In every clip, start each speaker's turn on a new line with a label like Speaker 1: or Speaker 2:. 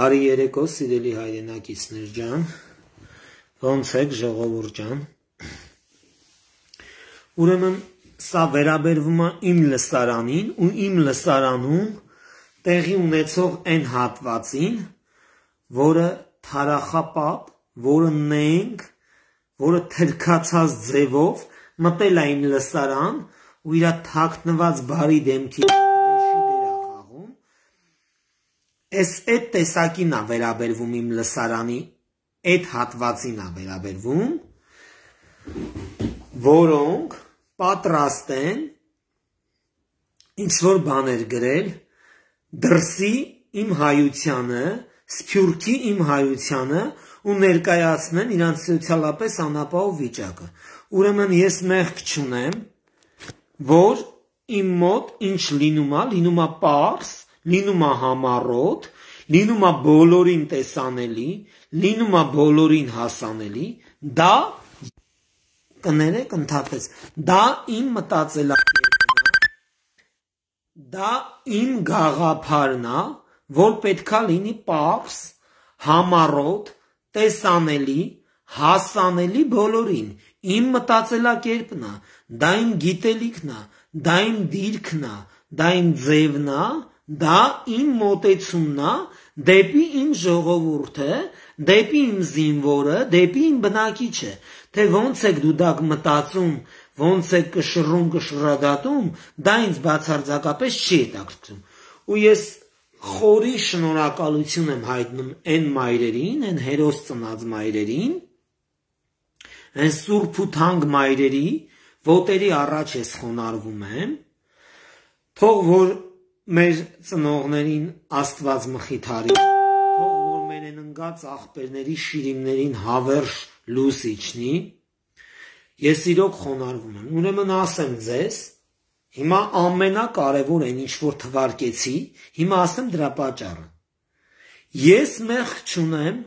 Speaker 1: Բարի երեկո, սիրելի հայրենակիցներ ջան։ Ոնց եք, ժողովուրդ ջան։ Ուրեմն սա վերաբերվում է իմ լսարանին ու իմ լսարանում տեղի ունեցող այն հատվածին, որը թարախապատ, որը նենք, որը թրքացած ձևով մտել է իմ լսարան ու իր թաքնված բարի դեմքի Էս այդ տեսակին ա վերաբերվում իմ լսարանի այդ հատվածին ա վերաբերվում, որոնք պատրաստ են ինչ որ բաներ գրել դրսի իմ հայությանը, սփյուռքի իմ հայությանը ու ներկայացնեն իրանց սոցիալապես անապահով վիճակը։ Ուրեմն ես մեղք չունեմ, որ իմ մոտ ինչ լինում է, լինում է պարս, լինում է համառոտ, լինում է բոլորին տեսանելի, լինում է բոլորին հասանելի, դա կներեք ընդհատես։ Դա իմ մտածելակերպն է։ Դա իմ գաղափարն է, որ պետքա լինի պապս, համառոտ, տեսանելի, հասանելի բոլորին։ Իմ մտածելակերպն է, դա իմ գիտելիքն է, դա իմ դիրքն է, դա իմ ձևն է, դա իմ Դա իմ մտեցումն է դեպի իմ ժողովուրդը, դեպի իմ զինվորը, դեպի իմ բնակիչը, թե ոնց եք դու դակ մտածում, ոնց եք կշռում, կշռադատում, դա ինձ բացարձակապես չի հետաքրքրում։ Ու ես խորի շնորհակալություն եմ հայտնում այն մայրերին, այն հերոս ծնած մայրերին, այն սուրբ ու թանկ մայրերի, ոտերի առաջ ես խոնարվում եմ, թող որ մեր ծնողներին Աստված մխիթարի։ Թող որ մերեն ընկած աղբերների շիրիմներին հավերժ լույս իջնի։ Ես իրոք խոնարհվում եմ։ Ուրեմն ասեմ ձեզ, հիմա ամենակարևոր այն ինչ որ թվարկեցի, հիմա ասեմ դրա պատճառը։ Ես մեղ չունեմ,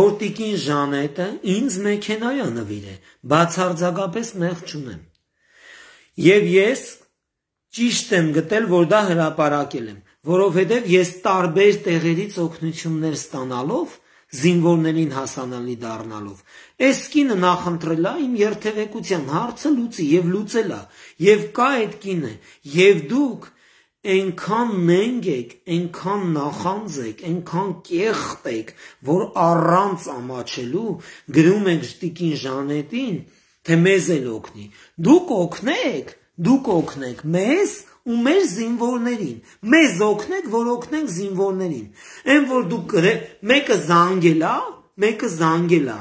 Speaker 1: որ տիկին Ժանետը ինձ մեքենայա նվիրե, բացարձակապես մեղ չունեմ։ Եվ ես ճիշտ եմ գտել, որ դա հրաապարակել եմ, որովհետև ես տարբեր տեղերից օգնություններ ստանալով զինվորներին հասանելի դառնալով։ Այս կինը նախընտրել է իմ երթևեկության հարցը լուծի եւ լուծել է։ Եվ կա այդ կինը, եւ դուք այնքան նենգ եք, այնքան նախանձ եք, այնքան կեղտ եք, որ առանց ամաչելու գրում եք շտիկին ժանետին, թե մեզ էլ օգնի։ Դուք օգնեք, դուք օգնեք մեզ ու մեր զինվորներին։ Մեզ օգնեք, որ օգնենք զինվորներին։ Այն որ դուք մեկը զանգել է, մեկը զանգել է։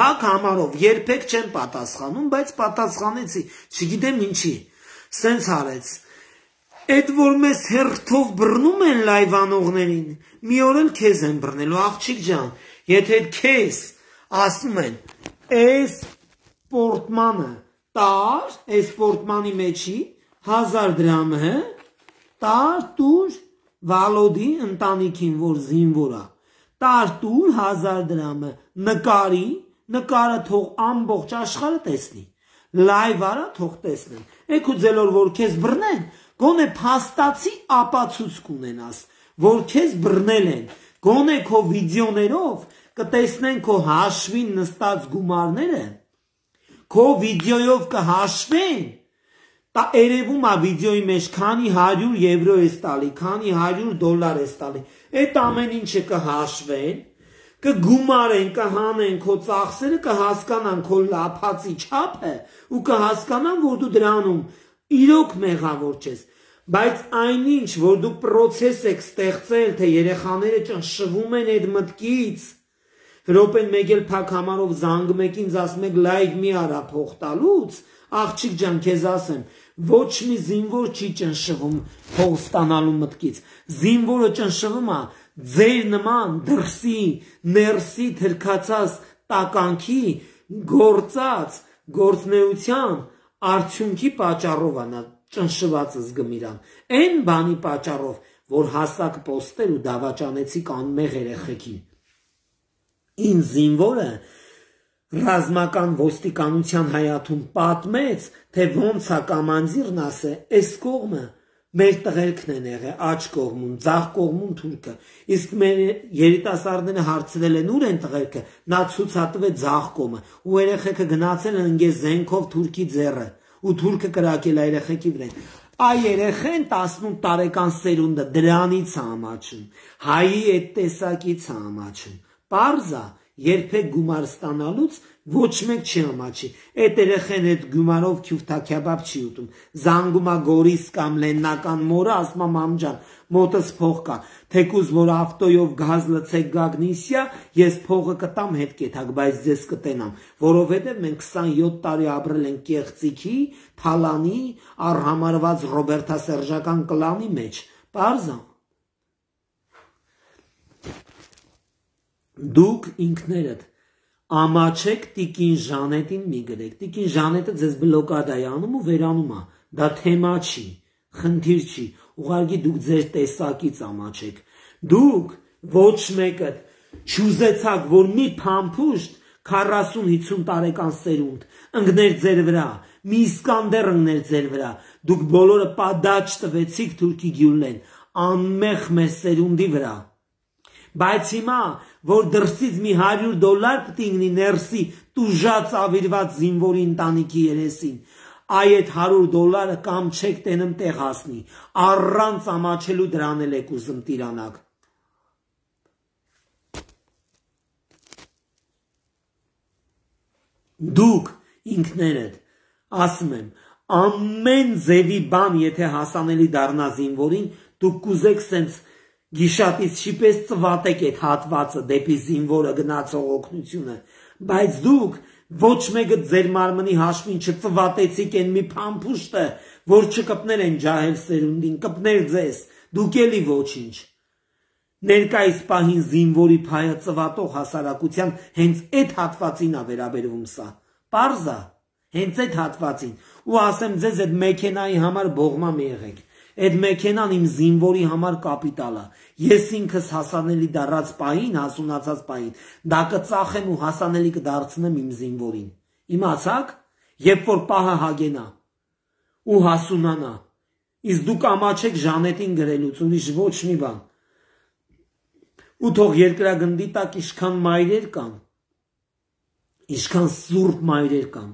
Speaker 1: Փակ համարով երբեք չեմ պատասխանում, բայց պատասխանեցի, չգիտեմ ինչի։ Սենց արեց։ Էդ որ մեզ հերթով բռնում են լայվանողներին, մի օր էլ քեզ են բռնելու, աղջիկ ջան, եթե քեզ ասում են, «Էս պորտմանը» տար այս պորտմանի մեջի 1000 դրամը տար տուր վալոդի ընտանիքին որ զինվորա տար տուր 1000 դրամը նկարի նկարը թող ամբողջ աշխարհը տեսնի լայվ արա թող տեսնեն եկու ձելոր որ քեզ բռնեն գոնե փաստացի ապացույց կունենաս որ քեզ բռնել են գոնե քո վիդեոներով կտեսնեն քո հաշվին նստած գումարները քո վիդեոյով կհաշվեն Դա երևում է վիդեոյի մեջ քանի 100 եվրո է տալի, քանի 100 դոլար է տալի։ Այդ ամեն ինչը կհաշվեն, կգումարեն, կհանեն քո ծախսերը, կհասկանան քո լափացի չափը ու կհասկանան, որ դու դրանում իրոք մեղավոր ես։ Բայց այնինչ, որ դու process եք ստեղծել, թե երեխաները ճնշվում են այդ մտքից, Հրոպեն մեկ էլ փակ համարով զանգում եք ինձ ասում եք լայվ մի արա փող տալուց, աղջիկ ջան, քեզ ասեմ, ոչ մի զինվոր չի ճնշվում փող ստանալու մտքից։ Զինվորը ճնշվում է ձեր նման դրսի, ներսի թրքացած տականքի գործած գործնեության արդյունքի պատճառով անա ճնշված զգում իրան։ Այն բանի պատճառով, որ հասակ պոստեր ու դավաճանեցիք անմեղ երեխեքին ին զինվորը ռազմական ոստիկանության հայաթուն պատմեց, թե ոնց է կամանձիրն ասե, այս կողմը մեր տղերքն են եղե աջ կողմում, ձախ կողմում թուրքը, իսկ մեր երիտասարդները հարցրել են ուր են տղերքը, նա ցուցատվե ձախ կողմը, ու երեխեքը գնացել են ընգե զենքով թուրքի ձեռը, ու թուրքը կրակել է երեխեքի վրեն։ Այ երեխեն 18 տարեկան սերունդը դրանից է համաչում, հայի այդ տեսակից է համաչում։ Պարզա, երբեք գումար ստանալուց ոչ մեկ չի ամաչի։ Այդ երեխեն այդ գումարով քյուֆտակյաբապ չի ուտում։ Զանգում է Գորիս կամ Լեննական մորը, ասում է մամջան, մոտս փող կա։ Թեկուզ որ ավտոյով գազ լցեք Գագնիսիա, ես փողը կտամ հետ կեթակ, բայց ձեզ կտենամ, որովհետև մենք 27 տարի ապրել ենք կեղծիքի, թալանի, առհամարված Ռոբերտա Սերժական կլանի մեջ։ Պարզա։ Դուք ինքներդ ամաչեք տիկին Ժանետին մի գրեք։ Տիկին Ժանետը ձեզ բլոկադա է անում ու վերանում է։ Դա թեմա չի, խնդիր չի։ Ուղղակի դուք ձեր տեսակից ամաչեք։ Դուք ոչ մեկը չուզեցաք, որ մի փամփուշտ 40-50 տարեկան սերունդ ընկներ ձեր վրա, մի Իսկանդեր ընկներ ձեր վրա։ Դուք բոլորը падաճ տվեցիք Թուրքի գյուլեն անմեղ մեր սերունդի վրա։ Բայց հիմա, որ դրսից մի 100 դոլար պիտի ինգնի ներսի տուժած ավիրված զինվորի ընտանիքի երեսին, այ այդ 100 դոլարը կամ չեք տենում տեղ հասնի, առանց ամաչելու դրանել եք ուզում տիրանակ։ Դուք ինքներդ ասում եմ, ամեն ձևի բան, եթե հասանելի դառնա զինվորին, դուք կուզեք sense Գիշատից շիպես ծվատեք այդ հատվածը դեպի զինվորը գնացող օգնությունը, բայց դուք ոչ մեկը ձեր մարմնի հաշվին չծվատեցիք այն մի փամփուշտը, որ չկպներ են ջահել սերունդին, կպներ ձեզ, դուք էլի ոչինչ։ Ներկայիս պահին զինվորի փայը ծվատող հասարակության հենց այդ հատվածին է վերաբերվում սա։ Պարզա, հենց այդ հատվածին։ Ու ասեմ ձեզ այդ մեքենայի համար բողմամ եղեք Այդ մեքենան իմ զինվորի համար կապիտալա։ Ես ինքս հասանելի դառած պահին, հասունացած պահին, դա կծախեմ ու հասանելի կդարձնեմ իմ զինվորին։ Իմացաք, երբ որ պահը հագենա ու հասունանա։ Իս դուք ամաչեք ժանետին գրելուց, ուրիշ ոչ մի բան։ Ու թող երկրագնդի տակ իշքան մայրեր կան, իշքան սուրբ մայրեր կան։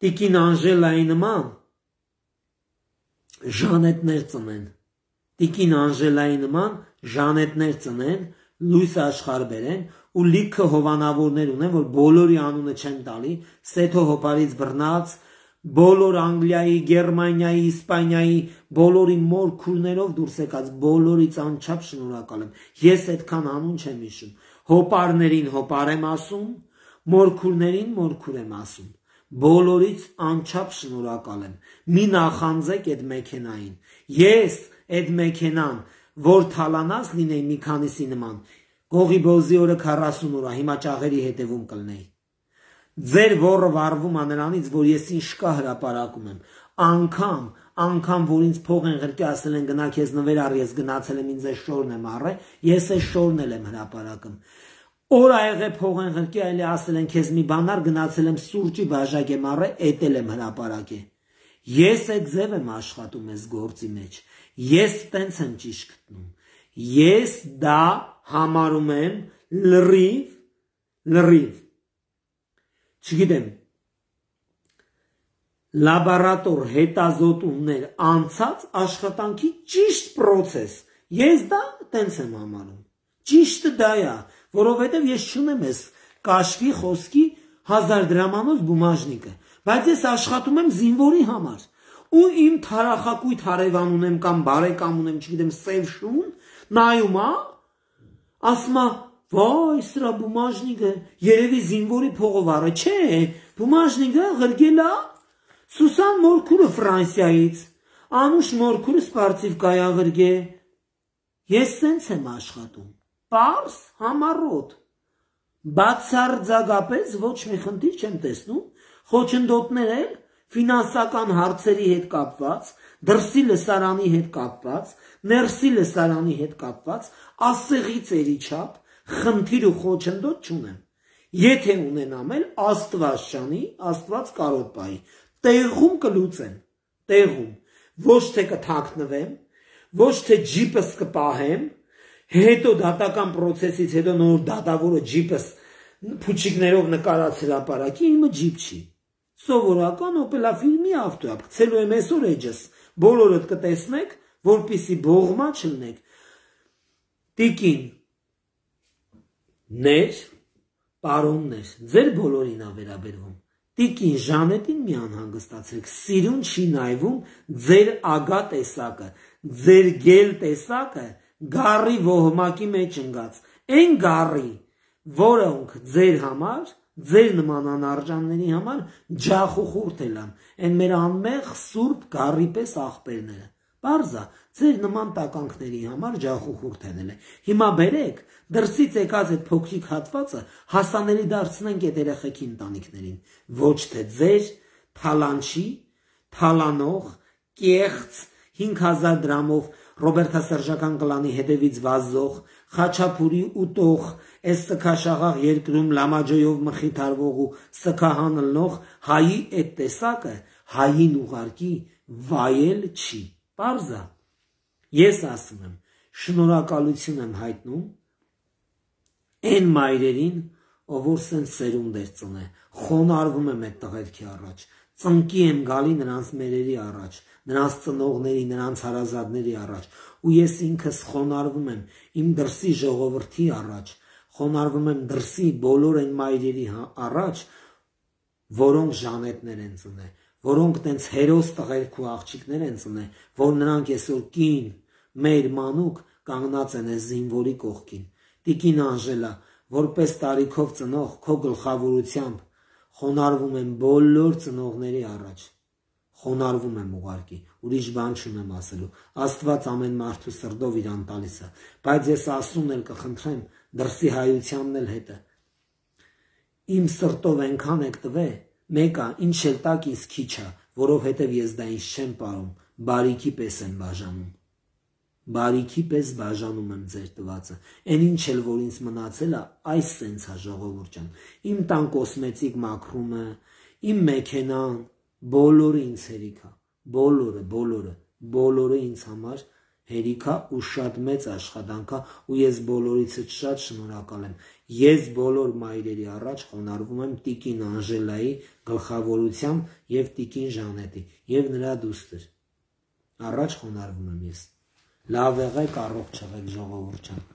Speaker 1: Տիկին Անժելայի նման ժանետներ ծնեն։ Տիկին Անժելայի նման ժանետներ ծնեն, լույս աշխարհ բերեն ու լիքը հովանավորներ ունեն, որ բոլորի անունը չեն տալի, Սեթո հոպարից բռնած, բոլոր Անգլիայի, Գերմանիայի, Իսպանիայի, բոլորի մոր քուրներով դուրս եկած բոլորից անչափ շնորհակալ եմ։ Ես այդքան անուն չեմ հիշում։ Հոպարներին հոպար եմ ասում, մորքուրներին մորքուր եմ ասում բոլորից անչափ շնորհակալ եմ։ Մի նախանձեք այդ մեքենային։ Ես այդ մեքենան, որ թալանած լինեի մի քանիսի նման, Գողիբոզի օրը 40 օրա հիմա ճաղերի հետևում կլնեի։ Ձեր ворը վառվում է նրանից, որ ես ինչ կա հրաπαրակում եմ։ Անկամ, անկամ որ ինձ փող են գրտի ասել են գնա քեզ նվեր առ, ես գնացել եմ ինձ այս շորն եմ առը, ես այս շորն եմ հրաπαրակում։ Օր այղե փող են ղրկի այլե ասել են քեզ մի բանար գնացել եմ սուրճի բաժակ եմ առը, էտել եմ հրապարակե։ Ես այդ ձև եմ աշխատում ես գործի մեջ։ Ես տենց եմ ճիշտ գտնում։ Ես դա համարում եմ լրիվ, լրիվ։ Չգիտեմ։ Լաբորատոր հետազոտումներ անցած աշխատանքի ճիշտ process։ Ես դա տենց եմ համարում։ Ճիշտը դա է։ դա որովհետև ես չունեմ ես կաշվի խոսքի 1000 դրամանոց բումաժնիկը, բայց ես աշխատում եմ զինվորի համար ու իմ թարախակույտ հարևան ունեմ կամ բարեկամ ունեմ, չգիտեմ, սև շուն, նայում է, ասում է, «Վայ, սրա բումաժնիկը երևի զինվորի փողով առա, չէ, բումաժնիկը ղրգել է»։ Սուսան Մորքուրը Ֆրանսիայից, Անուշ Մորքուրը Սպարցիվ կայաղրգե։ Ես սենց եմ աշխատում պարս համառոտ։ Բացարձակապես ոչ մի խնդիր չեմ տեսնում, խոչընդոտներ էլ ֆինանսական հարցերի հետ կապված, դրսի լսարանի հետ կապված, ներսի լսարանի հետ կապված, ասեղի ծերի չափ խնդիր ու խոչընդոտ չունեմ։ Եթե ունենամ էլ Աստված շանի, Աստված կարող պայի, տեղում կլուծեմ, տեղում, ոչ թե կթաքնվեմ, ոչ թե ջիպս կպահեմ, Հետո դատական process-ից հետո նոր դատավորը ջիպս փուչիկներով նկարած հրապարակի իմը ջիպ չի։ Սովորական Opel-ա ֆիլմի ավտոյա, գցելու եմ այսօր էջս, բոլորդ կտեսնեք, որպիսի բողմա չլնեք։ Տիկին ներ, պարոններ, ձեր բոլորին ա վերաբերվում։ Տիկին Ժանետին մի անհանգստացրեք, սիրուն չի նայվում ձեր ագա տեսակը, ձեր գել տեսակը գարի ոհմակի մեջ ընկած այն գարի որոնք ձեր համար ձեր նման անարժանների համար ջախուխուրտ էլան այն մեր անմեղ սուրբ գարի պես աղբերները Պարզա, ձեր նման տականքների համար ջախուխուրտ են էլ է։ Հիմա բերեք, դրսից եկած այդ փոքրիկ հատվածը հասանելի դարձնենք այդ երեխեքի ընտանիքներին։ Ոչ թե ձեր թալանչի, թալանող, կեղծ 5000 դրամով Ռոբերտասերժական կլանի հետևից վազող, խաչապուրի ուտող, այս սկաշաղաղ երկրում լամաջոյով մխիթարվող ու սկահան լնող հայի այդ տեսակը հային ուղարկի վայել չի։ Պարզա։ Ես ասում եմ, շնորհակալություն եմ հայտնում այն մայրերին, ով որ սենց սերունդ էր ծնե, խոնարվում եմ այդ տղերքի առաջ, ծնկի եմ գալի նրանց մերերի առաջ, նրանց ծնողների, նրանց հարազատների առաջ, ու ես ինքս խոնարվում եմ իմ դրսի ժողովրդի առաջ, խոնարվում եմ դրսի բոլոր այն մայրերի հա- առաջ, որոնք ժանետներ են ծնել, որոնք տենց հերոս տղերք ու աղջիկներ են ծնել, որ նրանք այսօր կին, մեր մանուկ կանգնած են այս զինվորի կողքին։ Տիկին Անժելա, որպես տարիքով ծնող քո գլխավորությամբ խոնարհվում են բոլոր ծնողների առաջ խոնարհվում եմ ուղարկի, ուրիշ բան չունեմ ասելու։ Աստված ամեն մարդու սրդով իրան տալիս է, բայց ես ասուն էլ կխնդրեմ դրսի հայությանն էլ հետը։ Իմ սրտով այնքան եք տվե, մեկա, ինչ էլ տակ ինձ քիչ է, որովհետև ես դա ինձ չեմ պարում, բարիքի պես եմ բաժանում։ Բարիքի պես բաժանում եմ ձեր տվածը։ Էն ինչ էլ որ ինձ մնացել է, այս սենց է հա ժողովուրդ ջան։ Իմ տան կոսմետիկ մաքրումը, իմ մեքենան, բոլորը ինձ հերիքա, բոլորը, բոլորը, բոլորը ինձ համար հերիքա ու շատ մեծ աշխատանքա ու ես բոլորիցս շատ շնորհակալ եմ։ Ես բոլոր մայրերի առաջ խոնարհվում եմ Տիկին Անժելայի գլխավորությամբ եւ Տիկին Ժանետի եւ նրա դուստր։ Առաջ խոնարհվում եմ ես։ Լավ եղեք, առողջ եղեք ժողովուրդ ջան։